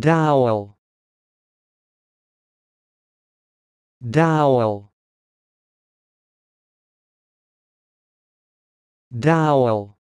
dowel dowel dowel